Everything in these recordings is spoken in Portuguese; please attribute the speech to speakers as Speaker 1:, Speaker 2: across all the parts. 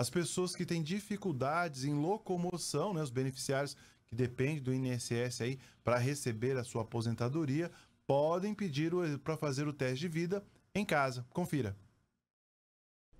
Speaker 1: As pessoas que têm dificuldades em locomoção, né, os beneficiários que dependem do INSS aí para receber a sua aposentadoria, podem pedir para fazer o teste de vida em casa. Confira.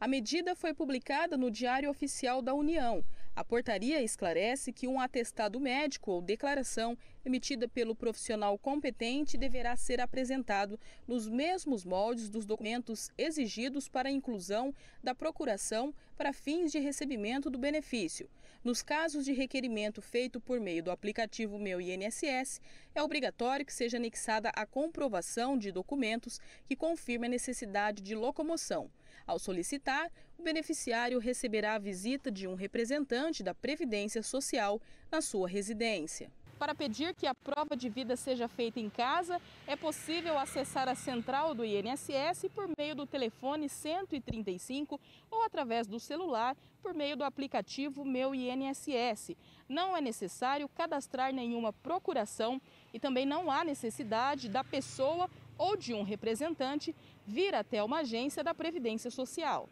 Speaker 2: A medida foi publicada no Diário Oficial da União. A portaria esclarece que um atestado médico ou declaração emitida pelo profissional competente deverá ser apresentado nos mesmos moldes dos documentos exigidos para a inclusão da procuração para fins de recebimento do benefício. Nos casos de requerimento feito por meio do aplicativo Meu INSS, é obrigatório que seja anexada a comprovação de documentos que confirme a necessidade de locomoção. Ao solicitar, o beneficiário receberá a visita de um representante da Previdência Social na sua residência. Para pedir que a prova de vida seja feita em casa, é possível acessar a central do INSS por meio do telefone 135 ou através do celular por meio do aplicativo Meu INSS. Não é necessário cadastrar nenhuma procuração e também não há necessidade da pessoa ou de um representante vir até uma agência da Previdência Social.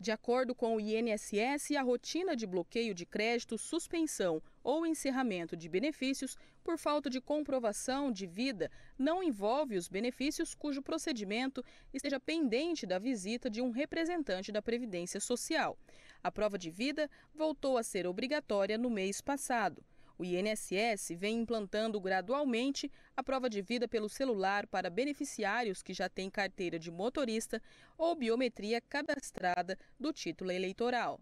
Speaker 2: De acordo com o INSS, a rotina de bloqueio de crédito, suspensão ou encerramento de benefícios por falta de comprovação de vida não envolve os benefícios cujo procedimento esteja pendente da visita de um representante da Previdência Social. A prova de vida voltou a ser obrigatória no mês passado. O INSS vem implantando gradualmente a prova de vida pelo celular para beneficiários que já têm carteira de motorista ou biometria cadastrada do título eleitoral.